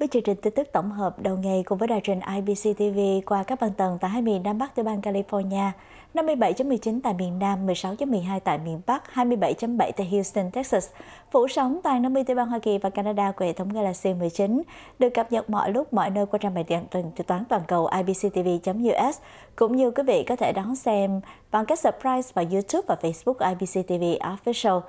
Với chương trình tin tức tổng hợp đầu ngày cùng với đài trình IBC TV qua các băng tầng tại hai miền Nam Bắc tiểu bang California, 57.19 tại miền Nam, 16.12 tại miền Bắc, 27.7 tại Houston, Texas, phủ sóng tại 50 tiểu bang Hoa Kỳ và Canada của hệ thống Galaxy 19, được cập nhật mọi lúc mọi nơi qua trang bài điện tuần từ toán toàn cầu ibctv.us, cũng như quý vị có thể đón xem bằng cách subscribe vào YouTube và Facebook IBC TV Official.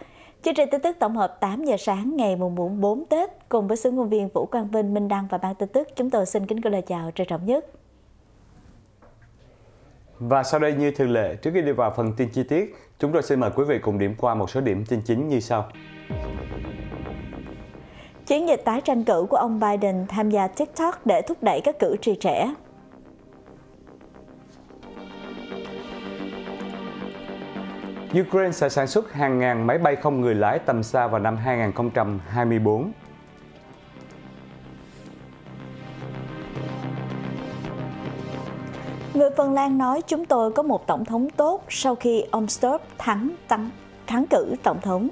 Chương trình tin tức tổng hợp 8 giờ sáng ngày mùng 4 Tết cùng với sứ ngôn viên Vũ Quang Vinh, Minh Đăng và ban tin tức chúng tôi xin kính gửi lời chào trân trọng nhất. Và sau đây như thường lệ, trước khi đi vào phần tin chi tiết, chúng tôi xin mời quý vị cùng điểm qua một số điểm tin chính như sau. Chiến dịch tái tranh cử của ông Biden tham gia TikTok để thúc đẩy các cử tri trẻ. Ukraine sẽ sản xuất hàng ngàn máy bay không người lái tầm xa vào năm 2024. Người Phần Lan nói chúng tôi có một tổng thống tốt sau khi ông Stolp thắng thắng, thắng cử tổng thống.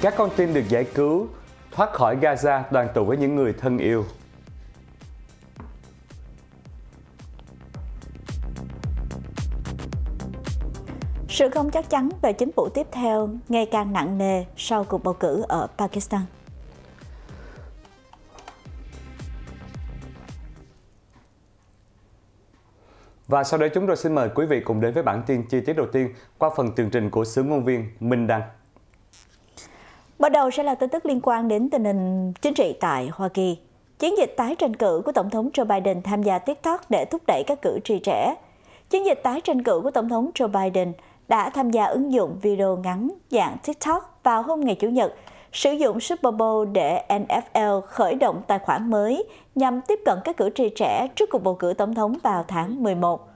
Các con tin được giải cứu, thoát khỏi Gaza đoàn tụ với những người thân yêu. Sự không chắc chắn về chính phủ tiếp theo ngày càng nặng nề sau cuộc bầu cử ở Pakistan. Và sau đây chúng tôi xin mời quý vị cùng đến với bản tin chi tiết đầu tiên qua phần tường trình của sứ ngôn viên Minh Đăng. Bắt đầu sẽ là tin tức liên quan đến tình hình chính trị tại Hoa Kỳ. Chiến dịch tái tranh cử của Tổng thống Joe Biden tham gia TikTok để thúc đẩy các cử tri trẻ. Chiến dịch tái tranh cử của Tổng thống Joe Biden đã tham gia ứng dụng video ngắn dạng TikTok vào hôm ngày Chủ nhật, sử dụng Super Bowl để NFL khởi động tài khoản mới nhằm tiếp cận các cử tri trẻ trước cuộc bầu cử tổng thống vào tháng 11.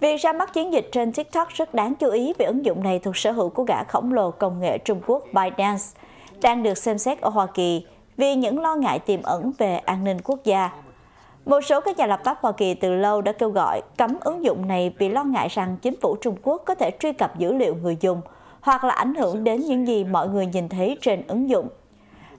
Việc ra mắt chiến dịch trên TikTok rất đáng chú ý vì ứng dụng này thuộc sở hữu của gã khổng lồ công nghệ Trung Quốc ByteDance, đang được xem xét ở Hoa Kỳ vì những lo ngại tiềm ẩn về an ninh quốc gia. Một số các nhà lập pháp Hoa Kỳ từ lâu đã kêu gọi cấm ứng dụng này vì lo ngại rằng chính phủ Trung Quốc có thể truy cập dữ liệu người dùng hoặc là ảnh hưởng đến những gì mọi người nhìn thấy trên ứng dụng.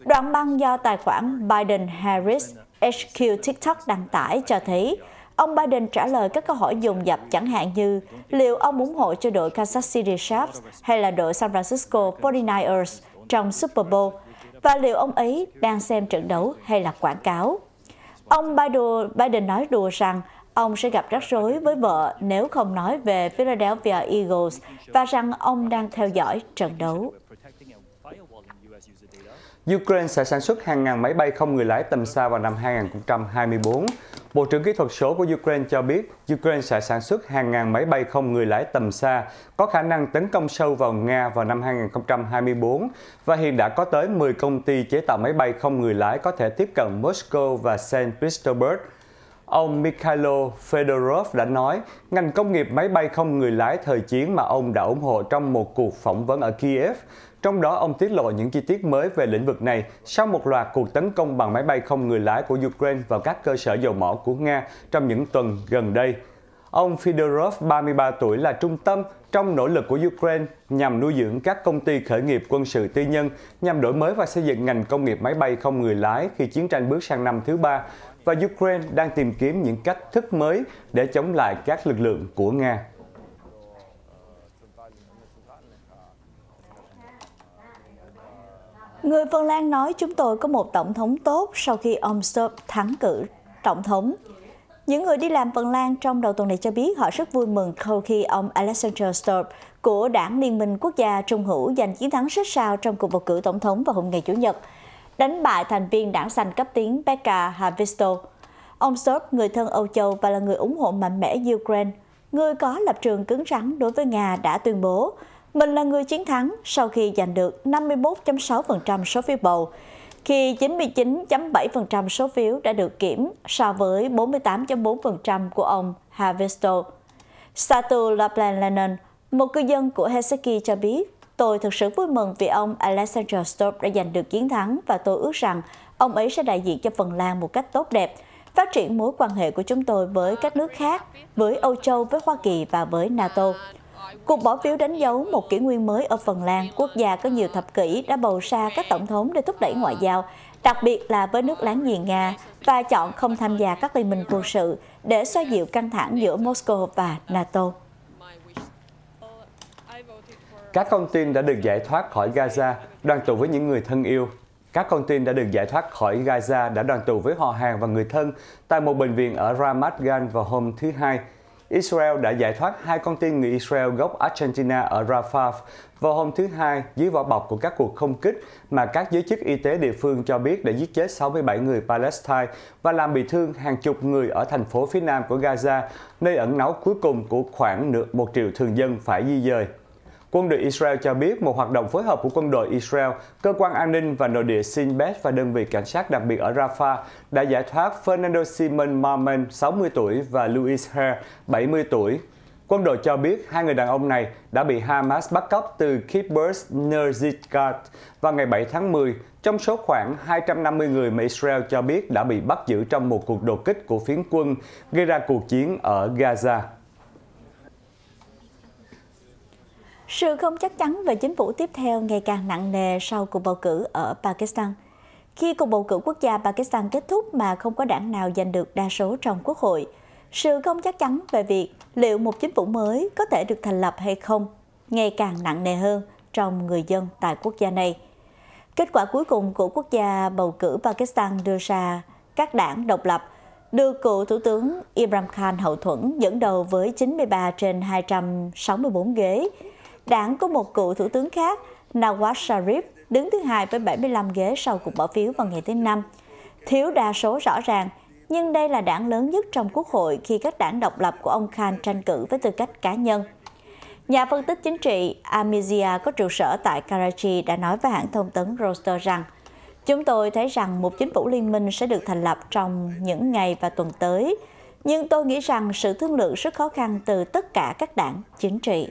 Đoạn băng do tài khoản Biden-Harris HQ TikTok đăng tải cho thấy ông Biden trả lời các câu hỏi dùng dập chẳng hạn như liệu ông ủng hộ cho đội Kansas City Chiefs hay là đội San Francisco 49ers trong Super Bowl và liệu ông ấy đang xem trận đấu hay là quảng cáo. Ông Biden, nói đùa rằng ông sẽ gặp rắc rối với vợ nếu không nói về Philadelphia Eagles và rằng ông đang theo dõi trận đấu. Ukraine sẽ sản xuất hàng ngàn máy bay không người lái tầm xa vào năm 2024 Bộ trưởng Kỹ thuật số của Ukraine cho biết Ukraine sẽ sản xuất hàng ngàn máy bay không người lái tầm xa có khả năng tấn công sâu vào Nga vào năm 2024 và hiện đã có tới 10 công ty chế tạo máy bay không người lái có thể tiếp cận Moscow và Saint Petersburg. Ông Mikhailo Fedorov đã nói ngành công nghiệp máy bay không người lái thời chiến mà ông đã ủng hộ trong một cuộc phỏng vấn ở Kiev trong đó, ông tiết lộ những chi tiết mới về lĩnh vực này sau một loạt cuộc tấn công bằng máy bay không người lái của Ukraine vào các cơ sở dầu mỏ của Nga trong những tuần gần đây. Ông Fedorov, 33 tuổi, là trung tâm trong nỗ lực của Ukraine nhằm nuôi dưỡng các công ty khởi nghiệp quân sự tư nhân nhằm đổi mới và xây dựng ngành công nghiệp máy bay không người lái khi chiến tranh bước sang năm thứ ba và Ukraine đang tìm kiếm những cách thức mới để chống lại các lực lượng của Nga. Người Phần Lan nói chúng tôi có một tổng thống tốt sau khi ông Stop thắng cử tổng thống. Những người đi làm Phần Lan trong đầu tuần này cho biết họ rất vui mừng sau khi ông Alexander Stubb của đảng Liên minh Quốc gia Trung hữu giành chiến thắng rất sao trong cuộc bầu cử tổng thống vào hôm ngày Chủ nhật, đánh bại thành viên đảng xanh cấp tiến Pekka Havisto. Ông Stubb, người thân Âu Châu và là người ủng hộ mạnh mẽ Ukraine, người có lập trường cứng rắn đối với Nga đã tuyên bố mình là người chiến thắng sau khi giành được 51.6% số phiếu bầu, khi 99.7% số phiếu đã được kiểm so với 48.4% của ông Havisto. Satu Laplan Lennon, một cư dân của Helsinki cho biết, Tôi thực sự vui mừng vì ông Alexander Stubb đã giành được chiến thắng và tôi ước rằng ông ấy sẽ đại diện cho Phần Lan một cách tốt đẹp, phát triển mối quan hệ của chúng tôi với các nước khác, với Âu Châu, với Hoa Kỳ và với NATO. Cuộc bỏ phiếu đánh dấu một kỷ nguyên mới ở Phần Lan, quốc gia có nhiều thập kỷ đã bầu ra các tổng thống để thúc đẩy ngoại giao, đặc biệt là với nước láng giềng Nga, và chọn không tham gia các liên minh quân sự để xoa dịu căng thẳng giữa Moscow và NATO. Các con tin đã được giải thoát khỏi Gaza, đoàn tụ với những người thân yêu. Các con tin đã được giải thoát khỏi Gaza đã đoàn tụ với họ hàng và người thân tại một bệnh viện ở Ramat Gan vào hôm thứ Hai, Israel đã giải thoát hai con tin người Israel gốc Argentina ở Rafah vào hôm thứ Hai dưới vỏ bọc của các cuộc không kích mà các giới chức y tế địa phương cho biết đã giết chết 67 người Palestine và làm bị thương hàng chục người ở thành phố phía nam của Gaza, nơi ẩn náu cuối cùng của khoảng nửa một triệu thường dân phải di dời. Quân đội Israel cho biết một hoạt động phối hợp của quân đội Israel, cơ quan an ninh và nội địa Shin Bet và đơn vị cảnh sát đặc biệt ở Rafah đã giải thoát Fernando Simon Marmen, 60 tuổi, và Louis Her, 70 tuổi. Quân đội cho biết hai người đàn ông này đã bị Hamas bắt cóc từ Kibbutz Nerzikart vào ngày 7 tháng 10, trong số khoảng 250 người mà Israel cho biết đã bị bắt giữ trong một cuộc đột kích của phiến quân gây ra cuộc chiến ở Gaza. Sự không chắc chắn về chính phủ tiếp theo ngày càng nặng nề sau cuộc bầu cử ở Pakistan. Khi cuộc bầu cử quốc gia Pakistan kết thúc mà không có đảng nào giành được đa số trong quốc hội, sự không chắc chắn về việc liệu một chính phủ mới có thể được thành lập hay không ngày càng nặng nề hơn trong người dân tại quốc gia này. Kết quả cuối cùng của quốc gia bầu cử Pakistan đưa ra các đảng độc lập được cựu Thủ tướng Imran Khan hậu thuẫn dẫn đầu với 93 trên 264 ghế, Đảng của một cựu thủ tướng khác, Nawaz Sharif, đứng thứ hai với 75 ghế sau cuộc bỏ phiếu vào ngày thứ Năm. Thiếu đa số rõ ràng, nhưng đây là đảng lớn nhất trong Quốc hội khi các đảng độc lập của ông Khan tranh cử với tư cách cá nhân. Nhà phân tích chính trị Amizia có trụ sở tại Karachi đã nói với hãng thông tấn Reuters rằng Chúng tôi thấy rằng một chính phủ liên minh sẽ được thành lập trong những ngày và tuần tới, nhưng tôi nghĩ rằng sự thương lượng rất khó khăn từ tất cả các đảng chính trị.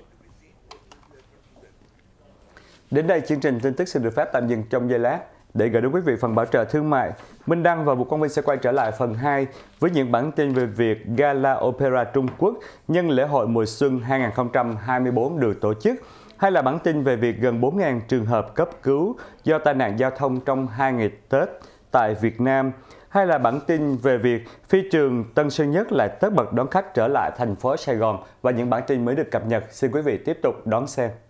Đến đây chương trình tin tức xin được phép tạm dừng trong giây lát để gửi đến quý vị phần bảo trợ thương mại. Minh Đăng và Vũ Quang Vinh sẽ quay trở lại phần 2 với những bản tin về việc Gala Opera Trung Quốc nhân lễ hội mùa xuân 2024 được tổ chức hay là bản tin về việc gần 4.000 trường hợp cấp cứu do tai nạn giao thông trong 2 ngày Tết tại Việt Nam hay là bản tin về việc phi trường Tân Sơn Nhất lại tất bật đón khách trở lại thành phố Sài Gòn và những bản tin mới được cập nhật. Xin quý vị tiếp tục đón xem.